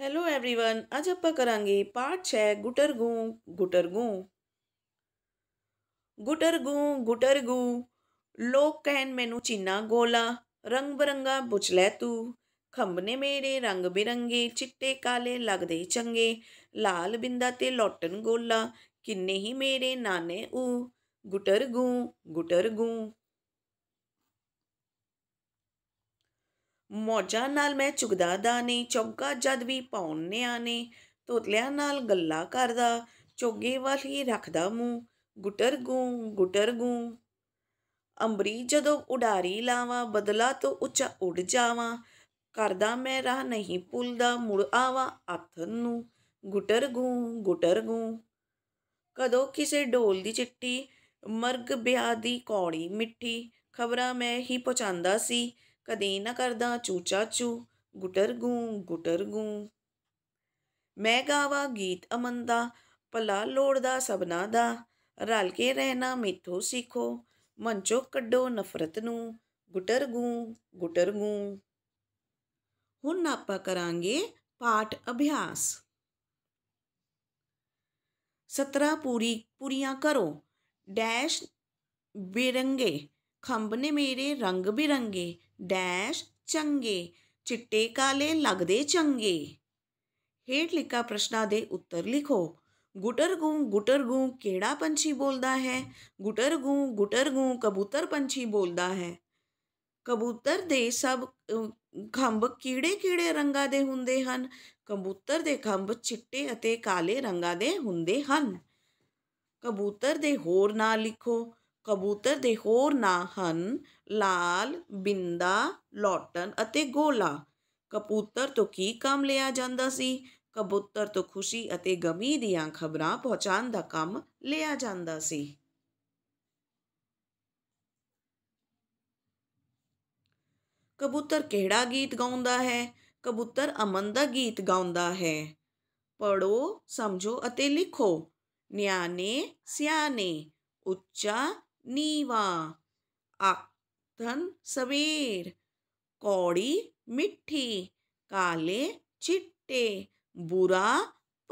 hello everyone आज आप करा पार्ट छः गुटर गू गुटर गू गुटर गू गुटर गू लोग कहन मैनू चीना गोला रंग बिरंगा बुचलै तू खंबने मेरे रंग बिरंगे चिट्टे काले लगते चंगे लाल बिंदा ते लौटन गोला किन्ने ही मेरे नाने ऊ गुटर गू गुटर गू ਮੋਜਾਂ ਨਾਲ ਮੈਂ ਚੁਗਦਾ ਦਾ ਨਹੀਂ ਚੌਗਾ ਜਦ ਵੀ ਪਾਉਨਿਆਂ ਨੇ ਤੋਤਲਿਆਂ ਨਾਲ ਗੱਲਾਂ ਕਰਦਾ ਚੋਗੇ ਵੱਲ ਹੀ ਰੱਖਦਾ ਮੂੰਹ ਗੁਟਰ ਗੂੰ ਗੁਟਰ ਗੂੰ ਅੰਬਰੀ ਜਦੋਂ ਉਡਾਰੀ ਲਾਵਾਂ ਬਦਲਾ ਤੋਂ ਉੱਚਾ ਉੱਡ ਜਾਵਾਂ ਕਰਦਾ ਮੈਂ ਰਾਹ ਨਹੀਂ ਪੁੱਲਦਾ ਮੁੜ ਆਵਾਂ ਆਥਨ ਨੂੰ ਗੁਟਰ ਗੂੰ ਗੁਟਰ ਗੂੰ ਕਦੋਂ ਕਿਸੇ ਢੋਲ ਦੀ ਚਿੱਟੀ ਮਰਗ ਬਿਆਦੀ ਦੀ ਕੌੜੀ ਮਿੱਠੀ ਖਬਰਾਂ ਮੈਂ ਹੀ ਪਹੁੰਚਾਉਂਦਾ ਸੀ ਕਦੇ ਨਾ ਕਰਦਾ ਚੂਚਾ ਚੂ ਗੁਟਰ ਗੂ ਗੁਟਰ ਗੂ ਮੈਂ ਗਾਵਾ ਗੀਤ ਅਮਨ ਦਾ ਭਲਾ ਲੋੜਦਾ ਸਭਨਾ ਦਾ ਰਲ ਕੇ ਰਹਿਣਾ ਮਿੱਠੋ ਸਿੱਖੋ ਮਨ ਚੋਂ ਕੱਢੋ ਨਫ਼ਰਤ ਨੂੰ ਗੁਟਰ ਗੂ ਗੁਟਰ ਗੂ ਹੁਣ ਆਪਾਂ ਕਰਾਂਗੇ ਪਾਠ ਅਭਿਆਸ 17 पूरी पूरियां करो डैश बिरंगे खम्ब ने मेरे रंग बिरंगे डैश चंगे चिट्टे काले लगदे चंगे हेठ लिखा प्रश्नों के उत्तर लिखो गुटर गू गुटर गू कि पंछी बोलता है गुटर गू गुटर गू कबूतर पंछी बोलता है कबूतर के सब खंभ किड़े कीड़े रंगा दे होंगे हैं कबूतर के खंभ चिट्टे काले रंगा दे होंगे हैं कबूतर के होर ना लिखो ਕਬੂਤਰ ਦੇ ਹੋਰ ਨਾਂ ਹਨ ਲਾਲ ਬਿੰਦਾ ਲੋਟਨ ਅਤੇ ਗੋਲਾ ਕਬੂਤਰ ਤੋਂ ਕੀ ਕੰਮ ਲਿਆ ਜਾਂਦਾ ਸੀ ਕਬੂਤਰ ਤੋਂ ਖੁਸ਼ੀ ਅਤੇ ਗਮੀ ਦੀਆਂ ਖਬਰਾਂ ਪਹੁੰਚਾਉਣ ਦਾ ਕੰਮ ਲਿਆ ਜਾਂਦਾ ਸੀ ਕਬੂਤਰ ਕਿਹੜਾ ਗੀਤ ਗਾਉਂਦਾ ਹੈ ਕਬੂਤਰ ਅਮਨ ਦਾ ਗੀਤ ਗਾਉਂਦਾ ਹੈ ਪੜੋ ਸਮਝੋ ਅਤੇ ਲਿਖੋ ਨਿਆਣੇ ਸਿਆਣੇ ਉੱਚਾ नीवा आधन सवेर कौड़ी मिठी काले चिट्टे बुरा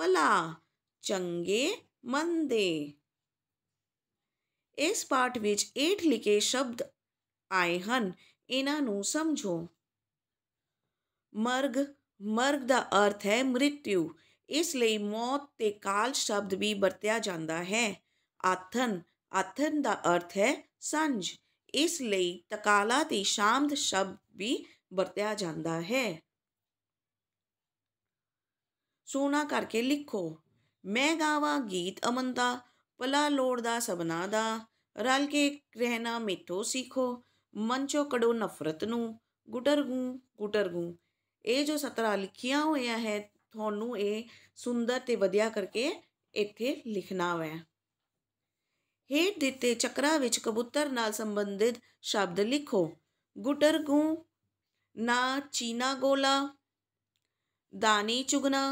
भला चंगे मंदे ਇਸ ਪਾਠ ਵਿੱਚ ਏਠ ਲਿਖੇ ਸ਼ਬਦ ਆਏ ਹਨ ਇਹਨਾਂ ਨੂੰ ਸਮਝੋ ਮਰਗ ਮਰਗ ਦਾ ਅਰਥ ਹੈ ਮ੍ਰਿਤਿਉ ਇਸ ਲਈ ਮੌਤ ਤੇ ਕਾਲ ਸ਼ਬਦ ਵੀ ਵਰਤਿਆ ਜਾਂਦਾ ਹੈ ਆਥਨ ਆਥਨ ਦਾ ਅਰਥ ਹੈ ਸੰਝ ਇਸ ਲਈ ਤਕਾਲਾ ਤੇ ਸ਼ਾਮਦ ਸ਼ਬਦ ਵੀ ਵਰਤਿਆ ਜਾਂਦਾ ਹੈ ਸੋਨਾ ਕਰਕੇ ਲਿਖੋ ਮੈਂ ਗਾਵਾਂ ਗੀਤ ਦਾ ਪਲਾ ਲੋੜ ਦਾ ਸਬਨਾ ਦਾ ਰਲ ਕੇ ਰਹਿਣਾ ਮਿੱਠੋ ਸਿੱਖੋ ਮਨ ਚੋ ਕੜੋ ਨਫ਼ਰਤ ਨੂੰ ਗੁਟਰ ਗੁਟਰ ਗੂ ਇਹ ਜੋ ਸਤਰਾ ਲਿਖੀਆਂ ਹੋਇਆ ਹੈ ਤੁਹਾਨੂੰ ਇਹ ਸੁੰਦਰ ਤੇ ਵਧੀਆ ਕਰਕੇ ਇੱਥੇ ਲਿਖਣਾ ਹੈ ਹੇਠ ਦਿੱਤੇ ਚੱਕਰਾਂ ਵਿੱਚ ਕਬੂਤਰ ਨਾਲ ਸੰਬੰਧਿਤ ਸ਼ਬਦ ਲਿਖੋ ਗੁਟਰਗੂ ਨਾ ਚੀਨਾ ਗੋਲਾ ਦਾਨੀ ਚੁਗਣਾ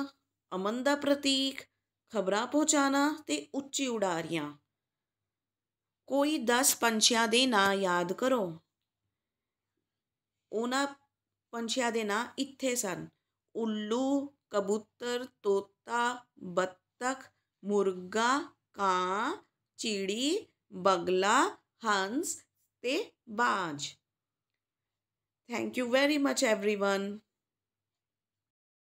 ਅਮਨ ਦਾ ਪ੍ਰਤੀਕ ਖਬਰਾਂ ਪਹੁੰਚਾਣਾ ਤੇ ਉੱਚੀ ਉਡਾਰੀਆਂ ਕੋਈ 10 ਪੰਛੀਆਂ ਦੇ ਨਾਂ ਯਾਦ ਕਰੋ ਉਹਨਾਂ ਪੰਛੀਆਂ ਦੇ ਨਾਂ ਇੱਥੇ ਸਨ ਉੱਲੂ ਕਬੂਤਰ ਤੋਤਾ ਬੱਤਖ ਮੁਰਗਾ ਕਾਂ ચીડી બગલા હંસ તે બાજ thank you very much everyone